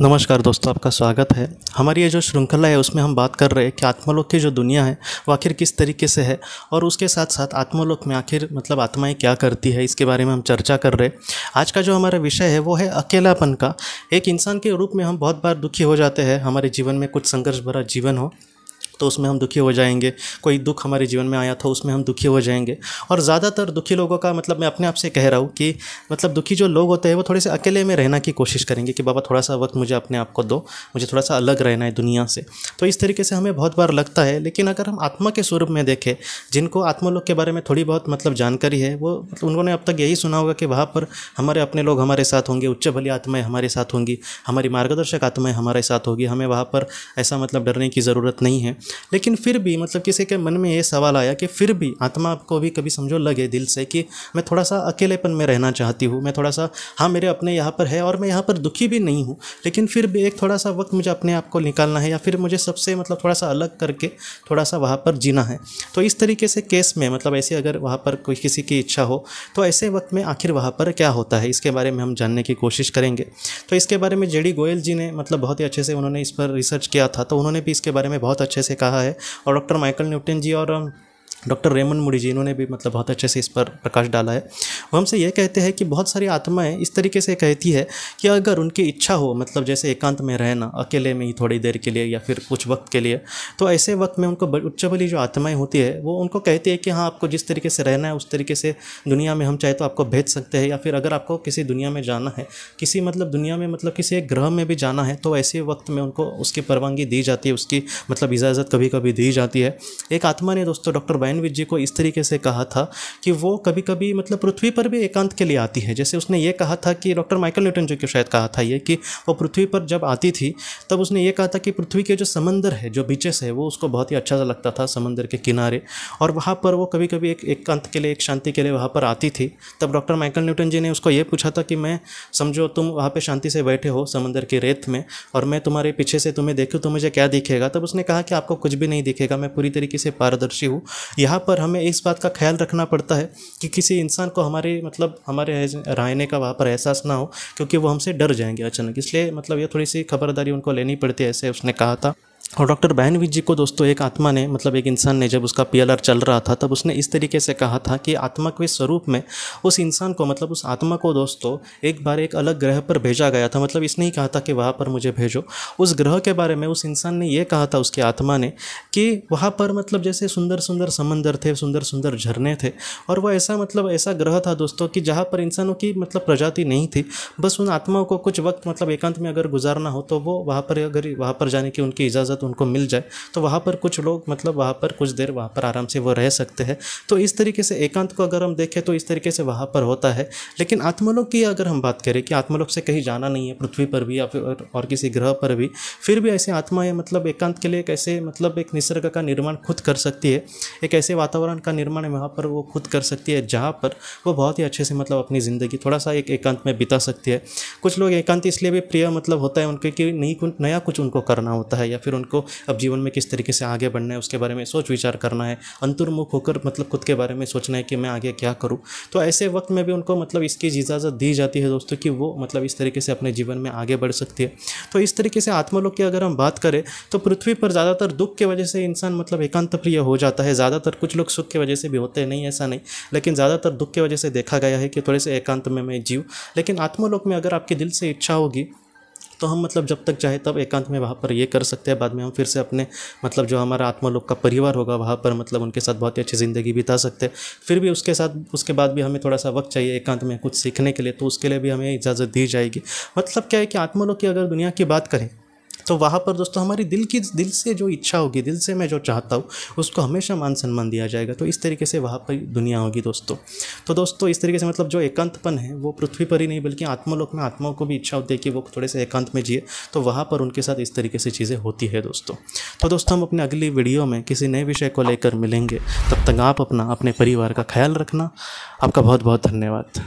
नमस्कार दोस्तों आपका स्वागत है हमारी ये जो श्रृंखला है उसमें हम बात कर रहे हैं कि आत्मलोक की जो दुनिया है वो आखिर किस तरीके से है और उसके साथ साथ आत्मलोक में आखिर मतलब आत्माएं क्या करती है इसके बारे में हम चर्चा कर रहे हैं आज का जो हमारा विषय है वो है अकेलापन का एक इंसान के रूप में हम बहुत बार दुखी हो जाते हैं हमारे जीवन में कुछ संघर्ष भरा जीवन हो तो उसमें हम दुखी हो जाएंगे कोई दुख हमारे जीवन में आया था उसमें हम दुखी हो जाएंगे और ज़्यादातर दुखी लोगों का मतलब मैं अपने आप से कह रहा हूँ कि मतलब दुखी जो लोग होते हैं वो थोड़े से अकेले में रहना की कोशिश करेंगे कि बाबा थोड़ा सा वक्त मुझे अपने आप को दो मुझे थोड़ा सा अलग रहना है दुनिया से तो इस तरीके से हमें बहुत बार लगता है लेकिन अगर हम आत्मा के स्वरूप में देखें जिनको आत्मलोक के बारे में थोड़ी बहुत मतलब जानकारी है वो मतलब उन्होंने अब तक यही सुना होगा कि वहाँ पर हमारे अपने लोग हमारे साथ होंगे उच्च भली आत्माएं हमारे साथ होंगी हमारी मार्गदर्शक आत्माएं हमारे साथ होगी हमें वहाँ पर ऐसा मतलब डरने की ज़रूरत नहीं है लेकिन फिर भी मतलब किसी के मन में ये सवाल आया कि फिर भी आत्मा को भी कभी समझो लगे दिल से कि मैं थोड़ा सा अकेलेपन में रहना चाहती हूँ मैं थोड़ा सा हाँ मेरे अपने यहाँ पर है और मैं यहाँ पर दुखी भी नहीं हूँ लेकिन फिर भी एक थोड़ा सा वक्त मुझे अपने आप को निकालना है या फिर मुझे सबसे मतलब थोड़ा सा अलग करके थोड़ा सा वहाँ पर जीना है तो इस तरीके से केस में मतलब ऐसे अगर वहाँ पर कोई किसी की इच्छा हो तो ऐसे वक्त में आखिर वहाँ पर क्या होता है इसके बारे में हम जानने की कोशिश करेंगे तो इसके बारे में जेडी गोयल जी ने मतलब बहुत ही अच्छे से उन्होंने इस पर रिसर्च किया था तो उन्होंने भी इसके बारे में बहुत अच्छे से कहा है और डॉक्टर माइकल न्यूटन जी और डॉक्टर रेमन मुड़ी जी इन्होंने भी मतलब बहुत अच्छे से इस पर प्रकाश डाला है वो हमसे यह कहते हैं कि बहुत सारी आत्माएं इस तरीके से कहती है कि अगर उनकी इच्छा हो मतलब जैसे एकांत में रहना अकेले में ही थोड़ी देर के लिए या फिर कुछ वक्त के लिए तो ऐसे वक्त में उनको उच्च बली जो आत्माएँ होती है वो उनको कहती है कि हाँ आपको जिस तरीके से रहना है उस तरीके से दुनिया में हम चाहे तो आपको भेज सकते हैं या फिर अगर आपको किसी दुनिया में जाना है किसी मतलब दुनिया में मतलब किसी एक ग्रह में भी जाना है तो ऐसे वक्त में उनको उसकी परवानगी दी जाती है उसकी मतलब इजाज़त कभी कभी दी जाती है एक आत्मा ने दोस्तों डॉक्टर मैनविज जी को इस तरीके से कहा था कि वो कभी कभी मतलब पृथ्वी पर भी एकांत के लिए आती है जैसे उसने ये कहा था कि डॉक्टर माइकल न्यूटन जी को शायद कहा था ये कि वो पृथ्वी पर जब आती थी तब उसने ये कहा था कि पृथ्वी के जो समंदर है जो बीचेस है वो उसको बहुत ही अच्छा सा लगता था समंदर के किनारे और वहाँ पर वो कभी कभी एक एकांत के लिए एक शांति के लिए वहाँ पर आती थी तब डॉक्टर माइकल न्यूटन जी ने उसको ये पूछा था कि मैं समझो तुम वहाँ पर शांति से बैठे हो समंदर की रेत में और मैं तुम्हारे पीछे से तुम्हें देखूँ तो मुझे क्या दिखेगा तब उसने कहा कि आपको कुछ भी नहीं दिखेगा मैं पूरी तरीके से पारदर्शी हूँ यहाँ पर हमें इस बात का ख्याल रखना पड़ता है कि किसी इंसान को हमारे मतलब हमारे रहने का वहाँ पर एहसास ना हो क्योंकि वो हमसे डर जाएंगे अचानक इसलिए मतलब ये थोड़ी सी खबरदारी उनको लेनी पड़ती है ऐसे उसने कहा था और डॉक्टर बहनवीर जी को दोस्तों एक आत्मा ने मतलब एक इंसान ने जब उसका पी चल रहा था तब उसने इस तरीके से कहा था कि आत्मा के स्वरूप में उस इंसान को मतलब उस आत्मा को दोस्तों एक बार एक अलग ग्रह पर भेजा गया था मतलब इसने ही कहा था कि वहाँ पर मुझे भेजो उस ग्रह के बारे में उस इंसान ने यह कहा था उसकी आत्मा ने कि वहाँ पर मतलब जैसे सुंदर सुंदर समंदर थे सुंदर सुंदर झरने थे और वह ऐसा मतलब ऐसा ग्रह था दोस्तों कि जहाँ पर इंसानों की मतलब प्रजाति नहीं थी बस उन आत्माओं को कुछ वक्त मतलब एकांत में अगर गुजारना हो तो वो वहाँ पर अगर वहाँ पर जाने की उनकी इजाज़त इजाज़त उनको मिल जाए तो वहाँ पर कुछ लोग मतलब वहाँ पर कुछ देर वहाँ पर आराम से वो रह सकते हैं तो इस तरीके से एकांत को अगर हम देखें तो इस तरीके से वहाँ पर होता है लेकिन आत्मलोक की अगर हम बात करें कि आत्मलोक से कहीं जाना नहीं है पृथ्वी पर भी या फिर और किसी ग्रह पर भी फिर भी ऐसे आत्मा है मतलब एकांत के लिए कैसे मतलब एक निसर्ग का निर्माण खुद कर सकती है एक ऐसे वातावरण का निर्माण वहाँ पर वो खुद कर सकती है जहाँ पर वो बहुत ही अच्छे से मतलब अपनी ज़िंदगी थोड़ा सा एक एकांत में बिता सकती है कुछ लोग एकांत इसलिए भी प्रिय मतलब होता है उनके कि नहीं नया कुछ उनको करना होता है या फिर उनको अब जीवन में किस तरीके से आगे बढ़ना है उसके बारे में सोच विचार करना है अंतर्मुख होकर मतलब खुद के बारे में सोचना है कि मैं आगे क्या करूँ तो ऐसे वक्त में भी उनको मतलब इसकी इजाज़त दी जाती है दोस्तों कि वो मतलब इस तरीके से अपने जीवन में आगे बढ़ सकती है तो इस तरीके से आत्मलोक की अगर हम बात करें तो पृथ्वी पर ज़्यादातर दुख की वजह से इंसान मतलब एकांत प्रिय हो जाता है ज़्यादातर कुछ लोग सुख की वजह से भी होते हैं नहीं ऐसा नहीं लेकिन ज़्यादातर दुख की वजह से देखा गया है कि थोड़े से एकांत में मैं जीव लेकिन आत्मलोक में अगर आपके दिल से इच्छा होगी तो हम मतलब जब तक चाहे तब एकांत में वहाँ पर ये कर सकते हैं बाद में हम फिर से अपने मतलब जो हमारा लोग का परिवार होगा वहाँ पर मतलब उनके साथ बहुत ही अच्छी ज़िंदगी बिता सकते हैं फिर भी उसके साथ उसके बाद भी हमें थोड़ा सा वक्त चाहिए एकांत में कुछ सीखने के लिए तो उसके लिए भी हमें इजाज़त दी जाएगी मतलब क्या है कि लोग की अगर दुनिया की बात करें तो वहाँ पर दोस्तों हमारी दिल की दिल से जो इच्छा होगी दिल से मैं जो चाहता हूँ उसको हमेशा मान सम्मान दिया जाएगा तो इस तरीके से वहाँ पर दुनिया होगी दोस्तों तो दोस्तों इस तरीके से मतलब जो एकांतपन है वो पृथ्वी पर ही नहीं बल्कि आत्मलोक में आत्माओं को भी इच्छा होती है कि वो थोड़े से एकांत में जिए तो वहाँ पर उनके साथ इस तरीके से चीज़ें होती है दोस्तों तो दोस्तों हम अपने अगली वीडियो में किसी नए विषय को लेकर मिलेंगे तब तक आप अपना अपने परिवार का ख्याल रखना आपका बहुत बहुत धन्यवाद